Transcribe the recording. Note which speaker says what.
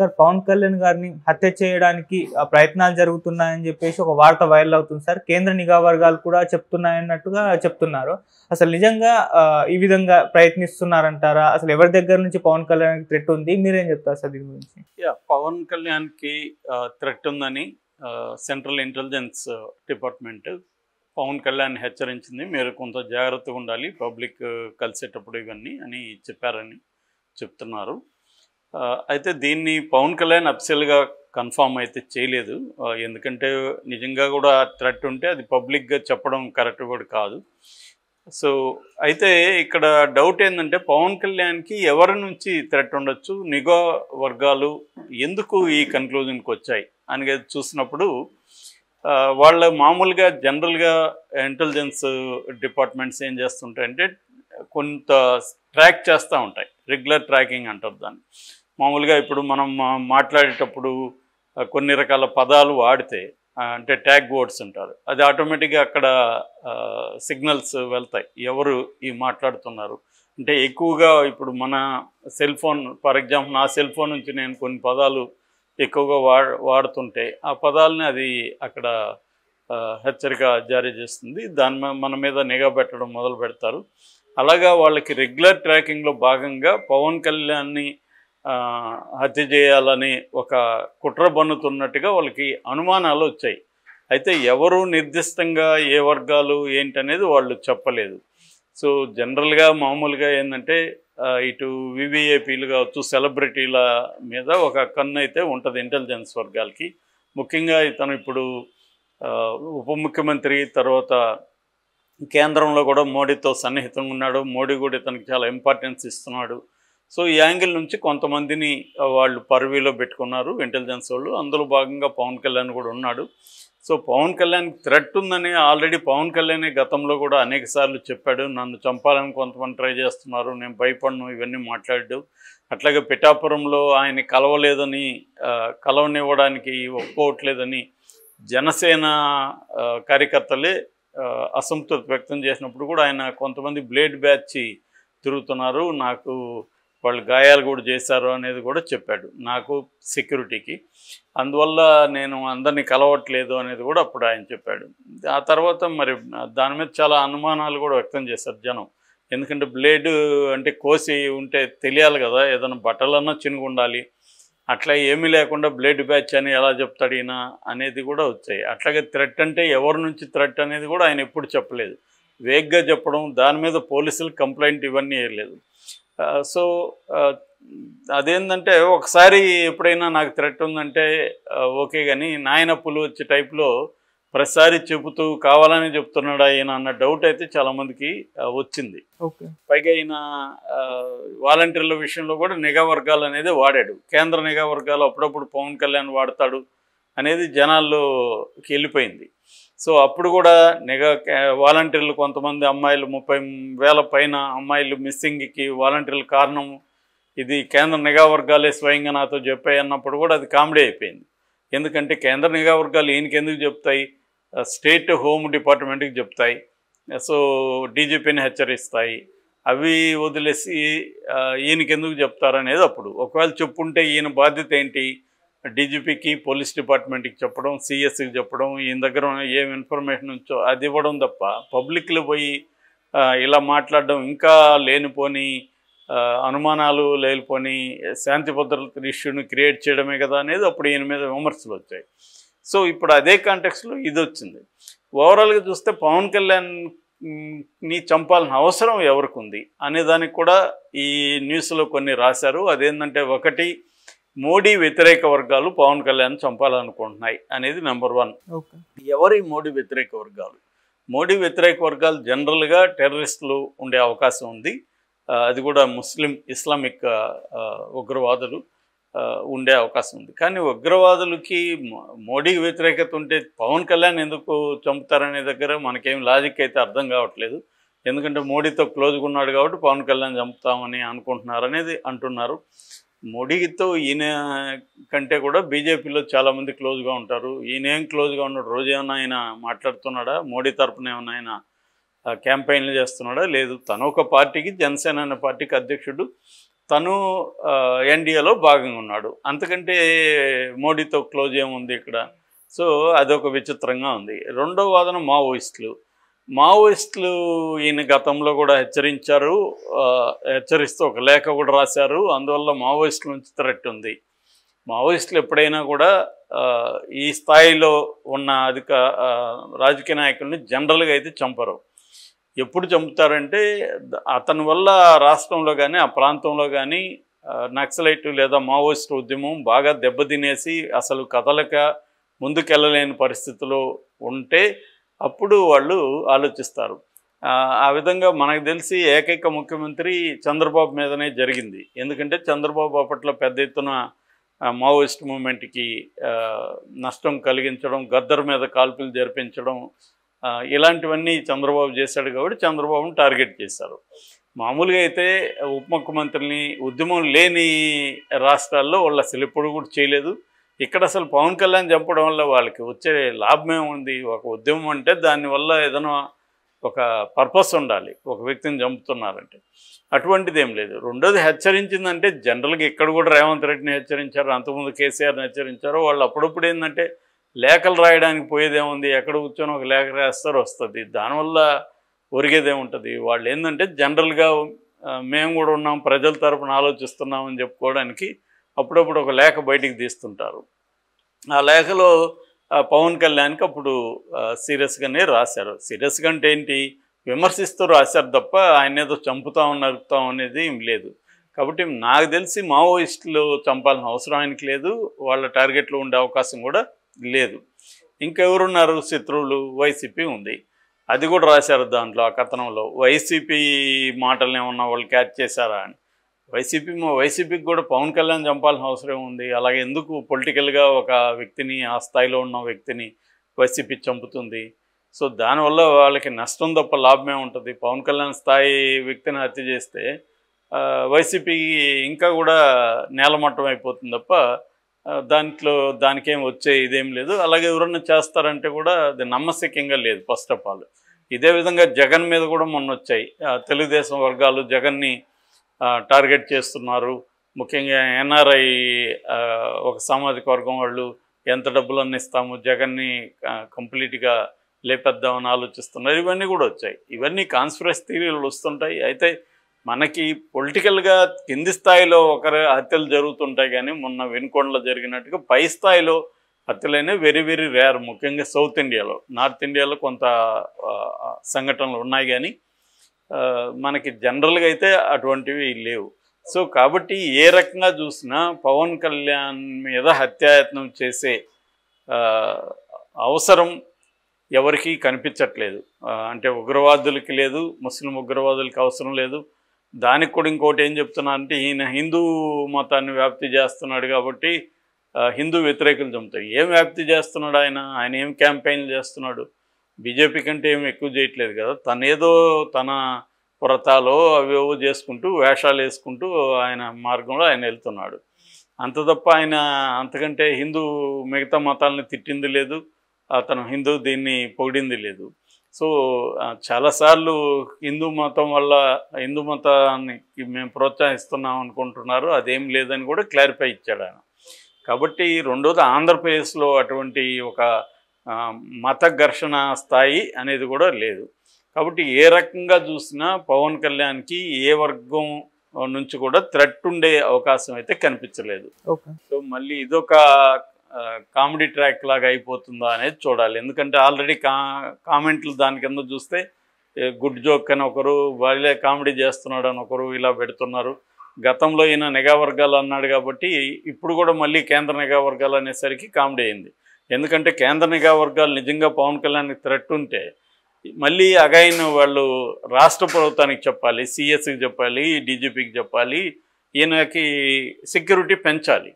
Speaker 1: sir Pawan Kalyan గారిని హత్య చేయడానికి ప్రయత్నాలు జరుగుతున్నాయని చెప్పేసి ఒక వార్త వైరల్ అవుతుంది సార్ కేంద్ర నిఘా వర్గాలు కూడా చెప్తున్నాయన్నట్టుగా చెప్తున్నారు అసలు నిజంగా ఈ విధంగా ప్రయత్నిస్తున్నారంటారా అసలు ఎవరి దగ్గర నుంచి పవన్ కళ్యాణ్ థ్రెట్ ఉంది మీరేం చెప్తారు సార్ దీని గురించి పవన్ కళ్యాణ్కి థ్రెట్ ఉందని central intelligence department Pawan Kalyan హెచ్చరించింది మీరు కొంత జాగ్రత్తగా ఉండాలి పబ్లిక్ కలిసేటప్పుడు ఇవన్నీ అని చెప్పారని చెప్తున్నారు అయితే దీన్ని పవన్ కళ్యాణ్ అఫిషియల్గా కన్ఫామ్ అయితే చేయలేదు ఎందుకంటే నిజంగా కూడా థ్రెట్ ఉంటే అది పబ్లిక్గా చెప్పడం కరెక్ట్ కూడా కాదు సో అయితే ఇక్కడ డౌట్ ఏంటంటే పవన్ కళ్యాణ్కి ఎవరి నుంచి థ్రెట్ ఉండొచ్చు నిఘా వర్గాలు ఎందుకు ఈ కన్క్లూజన్కి వచ్చాయి అని చూసినప్పుడు వాళ్ళ మామూలుగా జనరల్గా ఇంటెలిజెన్స్ డిపార్ట్మెంట్స్ ఏం చేస్తుంటాయంటే కొంత ట్రాక్ చేస్తూ ఉంటాయి రెగ్యులర్ ట్రాకింగ్ అంటారు దాన్ని మామూలుగా ఇప్పుడు మనం మాట్లాడేటప్పుడు కొన్ని రకాల పదాలు వాడితే అంటే ట్యాగ్ బోర్డ్స్ ఉంటారు అది ఆటోమేటిక్గా అక్కడ సిగ్నల్స్ వెళ్తాయి ఎవరు ఈ మాట్లాడుతున్నారు అంటే ఎక్కువగా ఇప్పుడు మన సెల్ ఫోన్ ఫర్ ఎగ్జాంపుల్ నా సెల్ ఫోన్ నుంచి నేను కొన్ని పదాలు ఎక్కువగా వాడుతుంటే ఆ పదాలని అది అక్కడ హెచ్చరిక జారీ చేస్తుంది దాని మన మీద నిఘా పెట్టడం మొదలు పెడతారు అలాగా వాళ్ళకి రెగ్యులర్ ట్రాకింగ్లో భాగంగా పవన్ కళ్యాణ్ని హత్య చేయాలని ఒక కుట్ర బన్నుతున్నట్టుగా వాళ్ళకి అనుమానాలు వచ్చాయి అయితే ఎవరు నిర్దిష్టంగా ఏ వర్గాలు ఏంటనేది వాళ్ళు చెప్పలేదు సో జనరల్గా మామూలుగా ఏంటంటే ఇటు వివిఏపీలు కావచ్చు సెలబ్రిటీల మీద ఒక కన్ను అయితే ఉంటుంది ఇంటెలిజెన్స్ వర్గాలకి ముఖ్యంగా ఇతను ఇప్పుడు ఉప ముఖ్యమంత్రి తర్వాత కేంద్రంలో కూడా మోడీతో సన్నిహితంగా ఉన్నాడు మోడీ కూడా ఇతనికి చాలా ఇంపార్టెన్స్ ఇస్తున్నాడు సో ఈ యాంగిల్ నుంచి కొంతమందిని వాళ్ళు పర్వీలో పెట్టుకున్నారు ఇంటెలిజెన్స్ వాళ్ళు అందులో భాగంగా పవన్ కళ్యాణ్ కూడా ఉన్నాడు సో పవన్ కళ్యాణ్ థ్రెట్ ఉందని ఆల్రెడీ పవన్ కళ్యాణే గతంలో కూడా అనేక సార్లు చెప్పాడు నన్ను చంపాలని కొంతమంది ట్రై చేస్తున్నారు నేను భయపడను ఇవన్నీ మాట్లాడు అట్లాగే పిఠాపురంలో ఆయన కలవలేదని కలవనివ్వడానికి ఒప్పుకోవట్లేదని జనసేన కార్యకర్తలే అసంతృప్తి వ్యక్తం చేసినప్పుడు కూడా ఆయన కొంతమంది బ్లేడ్ బ్యాచ్ తిరుగుతున్నారు నాకు వాళ్ళు గాయాలు కూడా చేశారు అనేది కూడా చెప్పాడు నాకు సెక్యూరిటీకి అందువల్ల నేను అందరినీ కలవట్లేదు అనేది కూడా అప్పుడు ఆయన చెప్పాడు ఆ తర్వాత మరి దాని మీద చాలా అనుమానాలు కూడా వ్యక్తం చేశారు జనం ఎందుకంటే బ్లేడ్ అంటే కోసి ఉంటే తెలియాలి కదా ఏదైనా బట్టలన్నా చినుగుండాలి అట్లా ఏమీ లేకుండా బ్లేడ్ బ్యాచ్ అని ఎలా చెప్తాడు ఈయన అనేది కూడా వచ్చాయి అట్లాగే థ్రెట్ అంటే ఎవరి నుంచి థ్రెట్ అనేది కూడా ఆయన ఎప్పుడు చెప్పలేదు వేగ్గా చెప్పడం దాని మీద పోలీసులు కంప్లైంట్ ఇవన్నీ వేయలేదు సో అదేంటంటే ఒకసారి ఎప్పుడైనా నాకు థ్రెట్ ఉందంటే ఓకే కానీ నాయన పులు వచ్చే టైప్లో ప్రతిసారి చెబుతూ కావాలని చెప్తున్నాడు ఆయన అన్న డౌట్ అయితే చాలామందికి వచ్చింది పైగా ఆయన వాలంటీర్ల విషయంలో కూడా నిఘా వర్గాలు అనేది వాడాడు కేంద్ర నిఘా వర్గాలు అప్పుడప్పుడు పవన్ కళ్యాణ్ వాడతాడు అనేది జనాల్లోకి వెళ్ళిపోయింది సో అప్పుడు కూడా నిఘా వాలంటీర్లు కొంతమంది అమ్మాయిలు ముప్పై వేల పైన అమ్మాయిలు మిస్సింగ్కి వాలంటీర్ల కారణం ఇది కేంద్ర నిఘా వర్గాలే స్వయంగా నాతో చెప్పాయి అన్నప్పుడు కూడా అది కామెడీ అయిపోయింది ఎందుకంటే కేంద్ర నిఘా వర్గాలు ఈయనకెందుకు చెప్తాయి స్టేట్ హోమ్ డిపార్ట్మెంట్కి చెప్తాయి సో డీజీపీని హెచ్చరిస్తాయి అవి వదిలేసి ఈయనకెందుకు చెప్తారనేది అప్పుడు ఒకవేళ చెప్పుంటే ఈయన బాధ్యత ఏంటి డీజీపీకి పోలీస్ డిపార్ట్మెంట్కి చెప్పడం సిఎస్సికి చెప్పడం ఈయన దగ్గర ఏం ఇన్ఫర్మేషన్ ఉంచో అది ఇవ్వడం తప్ప పబ్లిక్లో పోయి ఇలా మాట్లాడడం ఇంకా లేనిపోని అనుమానాలు లేలిపోని శాంతి భద్రత ఇష్యూని క్రియేట్ చేయడమే కదా అనేది అప్పుడు ఈయన మీద విమర్శలు వచ్చాయి సో ఇప్పుడు అదే కాంటెక్స్లో ఇది వచ్చింది ఓవరాల్గా చూస్తే పవన్ కళ్యాణ్ని చంపాల్సిన అవసరం ఎవరికి ఉంది అనేదానికి కూడా ఈ న్యూస్లో కొన్ని రాశారు అదేంటంటే ఒకటి మోడీ వ్యతిరేక వర్గాలు పవన్ కళ్యాణ్ చంపాలనుకుంటున్నాయి అనేది నెంబర్ వన్ ఎవరి మోడీ వ్యతిరేక వర్గాలు మోడీ వ్యతిరేక వర్గాలు జనరల్గా టెర్రరిస్టులు ఉండే అవకాశం ఉంది అది కూడా ముస్లిం ఇస్లామిక్ ఉగ్రవాదులు ఉండే అవకాశం ఉంది కానీ ఉగ్రవాదులకి మోడీకి వ్యతిరేకత ఉంటే పవన్ కళ్యాణ్ ఎందుకు చంపుతారనే దగ్గర మనకేం లాజిక్ అయితే అర్థం కావట్లేదు ఎందుకంటే మోడీతో క్లోజ్గా ఉన్నాడు కాబట్టి పవన్ కళ్యాణ్ చంపుతామని అనుకుంటున్నారు అనేది అంటున్నారు మోడీతో ఈయన కంటే కూడా బీజేపీలో చాలామంది క్లోజ్గా ఉంటారు ఈయన ఏం క్లోజ్గా ఉన్నాడు రోజు ఏమైనా ఆయన మాట్లాడుతున్నాడా మోడీ తరపున ఏమైనా ఆయన క్యాంపెయిన్లు చేస్తున్నాడా లేదు తను ఒక పార్టీకి జనసేన అనే పార్టీకి అధ్యక్షుడు తను ఎన్డీఏలో భాగంగా ఉన్నాడు అంతకంటే మోడీతో క్లోజ్ ఏముంది ఇక్కడ సో అదొక విచిత్రంగా ఉంది రెండవ వాదన మావోయిస్టులు మావోయిస్టులు ఈయన గతంలో కూడా హెచ్చరించారు హెచ్చరిస్తూ ఒక లేఖ కూడా రాశారు అందువల్ల మావోయిస్టుల నుంచి థ్రెట్ ఉంది మావోయిస్టులు ఎప్పుడైనా కూడా ఈ స్థాయిలో ఉన్న అధిక రాజకీయ నాయకుల్ని జనరల్గా అయితే చంపరు ఎప్పుడు చంపుతారంటే అతని వల్ల రాష్ట్రంలో కానీ ఆ ప్రాంతంలో కానీ నక్సలైట్ లేదా మావోయిస్ట్ ఉద్యమం బాగా దెబ్బతినేసి అసలు కదలక ముందుకెళ్ళలేని పరిస్థితిలో ఉంటే అప్పుడు వాళ్ళు ఆలోచిస్తారు ఆ విధంగా మనకు తెలిసి ఏకైక ముఖ్యమంత్రి చంద్రబాబు మీదనే జరిగింది ఎందుకంటే చంద్రబాబు అప్పట్లో పెద్ద ఎత్తున మావోయిస్ట్ మూమెంట్కి నష్టం కలిగించడం గద్దర్ మీద కాల్పులు జరిపించడం ఇలాంటివన్నీ చంద్రబాబు చేశాడు కాబట్టి చంద్రబాబును టార్గెట్ చేశారు మామూలుగా అయితే ఉప ముఖ్యమంత్రిని ఉద్యమం లేని రాష్ట్రాల్లో వాళ్ళు అసలు ఎప్పుడు కూడా చేయలేదు ఇక్కడ అసలు పవన్ కళ్యాణ్ చంపడం వల్ల వాళ్ళకి వచ్చే లాభం ఏముంది ఒక ఉద్యమం అంటే దానివల్ల ఏదైనా ఒక పర్పస్ ఉండాలి ఒక వ్యక్తిని చంపుతున్నారంటే అటువంటిది ఏం లేదు రెండోది హెచ్చరించిందంటే జనరల్గా ఇక్కడ కూడా రేవంత్ రెడ్డిని హెచ్చరించారు అంతకుముందు కేసీఆర్ని హెచ్చరించారు వాళ్ళు అప్పుడప్పుడు ఏంటంటే లేఖలు రాయడానికి పోయేదేముంది ఎక్కడ కూర్చొని ఒక లేఖ రాస్తారు వస్తుంది దానివల్ల ఉంటుంది వాళ్ళు ఏంటంటే జనరల్గా మేము కూడా ఉన్నాం ప్రజల తరపున ఆలోచిస్తున్నామని చెప్పుకోవడానికి అప్పుడప్పుడు ఒక లేఖ బయటికి తీస్తుంటారు ఆ లేఖలో పవన్ కళ్యాణ్కి అప్పుడు సీరియస్గానే రాశారు సీరియస్గా అంటే ఏంటి విమర్శిస్తూ రాశారు తప్ప ఆయన ఏదో చంపుతాం నరుపుతాం అనేది ఏం లేదు కాబట్టి నాకు తెలిసి మావోయిస్టులు చంపాల్సిన అవసరం ఆయనకి లేదు వాళ్ళ టార్గెట్లో ఉండే అవకాశం కూడా లేదు ఇంకా ఎవరున్నారు శత్రువులు వైసీపీ ఉంది అది కూడా రాశారు దాంట్లో ఆ కథనంలో వైసీపీ మాటలు ఏమన్నా వాళ్ళు క్యాచ్ చేశారా అని వైసీపీ వైసీపీకి కూడా పవన్ కళ్యాణ్ చంపాల్సిన అవసరం ఉంది అలాగే ఎందుకు పొలిటికల్గా ఒక వ్యక్తిని ఆ స్థాయిలో ఉన్న వ్యక్తిని వైసీపీ చంపుతుంది సో దానివల్ల వాళ్ళకి నష్టం తప్ప లాభమే ఉంటుంది పవన్ కళ్యాణ్ స్థాయి వ్యక్తిని హత్య చేస్తే వైసీపీకి ఇంకా కూడా నేలమట్టం అయిపోతుంది తప్ప దాంట్లో దానికేం వచ్చే ఇదేం లేదు అలాగే ఎవరన్నా చేస్తారంటే కూడా అది నమ్మశక్యంగా లేదు ఫస్ట్ ఆఫ్ ఆల్ ఇదే విధంగా జగన్ మీద కూడా మొన్న వచ్చాయి తెలుగుదేశం వర్గాలు జగన్ని టార్గెట్ చేస్తున్నారు ముఖ్యంగా ఎన్ఆర్ఐ ఒక సామాజిక వర్గం వాళ్ళు ఎంత డబ్బులన్నీ అందిస్తాము జగన్ని కంప్లీట్గా లేపేద్దామని ఆలోచిస్తున్నారు ఇవన్నీ కూడా వచ్చాయి ఇవన్నీ కాన్స్పిరస్ థీరీలు వస్తుంటాయి అయితే మనకి పొలిటికల్గా కింది స్థాయిలో ఒకరి హత్యలు జరుగుతుంటాయి కానీ మొన్న వెనుకొండలో జరిగినట్టుగా పై స్థాయిలో హత్యలైన వెరీ వెరీ రేర్ ముఖ్యంగా సౌత్ ఇండియాలో నార్త్ ఇండియాలో కొంత సంఘటనలు ఉన్నాయి కానీ మనకి జనరల్గా అయితే అటువంటివి లేవు సో కాబట్టి ఏ రకంగా చూసినా పవన్ కళ్యాణ్ మీద హత్యాయత్నం చేసే అవసరం ఎవరికీ కనిపించట్లేదు అంటే ఉగ్రవాదులకి లేదు ముస్లిం ఉగ్రవాదులకి అవసరం లేదు దానికి కూడా ఇంకోటి ఏం చెప్తున్నా అంటే ఈయన హిందూ మతాన్ని వ్యాప్తి చేస్తున్నాడు కాబట్టి హిందూ వ్యతిరేకులు చంపుతాయి ఏం వ్యాప్తి చేస్తున్నాడు ఆయన ఆయన ఏం క్యాంపెయిన్ చేస్తున్నాడు బీజేపీ కంటే ఏం ఎక్కువ చేయట్లేదు కదా తనేదో తన వ్రతాలో అవేవో చేసుకుంటూ వేషాలు వేసుకుంటూ ఆయన మార్గంలో ఆయన వెళ్తున్నాడు అంత తప్ప ఆయన అంతకంటే హిందూ మిగతా మతాలని తిట్టింది లేదు అతను హిందూ దీన్ని పొగిడింది లేదు సో చాలాసార్లు హిందూ మతం వల్ల హిందూ మతానికి మేము ప్రోత్సహిస్తున్నాం అనుకుంటున్నారు అదేం లేదని కూడా క్లారిఫై ఇచ్చాడు ఆయన కాబట్టి రెండోది ఆంధ్రప్రదేశ్లో అటువంటి ఒక మత ఘర్షణ స్థాయి అనేది కూడా లేదు కాబట్టి ఏ రకంగా చూసినా పవన్ కళ్యాణ్కి ఏ వర్గం నుంచి కూడా థ్రెట్ ఉండే అవకాశం అయితే కనిపించలేదు సో మళ్ళీ ఇదొక కామెడీ ట్రాక్ లాగా అయిపోతుందా అనేది చూడాలి ఎందుకంటే ఆల్రెడీ కా కామెంట్లు దాని కింద చూస్తే గుడ్ జోక్ అని ఒకరు వాళ్ళే కామెడీ చేస్తున్నాడు అని ఒకరు ఇలా పెడుతున్నారు గతంలో ఈయన నిఘా వర్గాలు అన్నాడు కాబట్టి ఇప్పుడు కూడా మళ్ళీ కేంద్ర నిఘా వర్గాలు అనేసరికి కామెడీ అయింది ఎందుకంటే కేంద్ర నిఘా వర్గాలు నిజంగా పవన్ కళ్యాణ్కి థ్రెట్ ఉంటే మళ్ళీ అగైన్ వాళ్ళు రాష్ట్ర ప్రభుత్వానికి చెప్పాలి సిఎస్కి చెప్పాలి డీజీపీకి చెప్పాలి ఈయనకి సెక్యూరిటీ పెంచాలి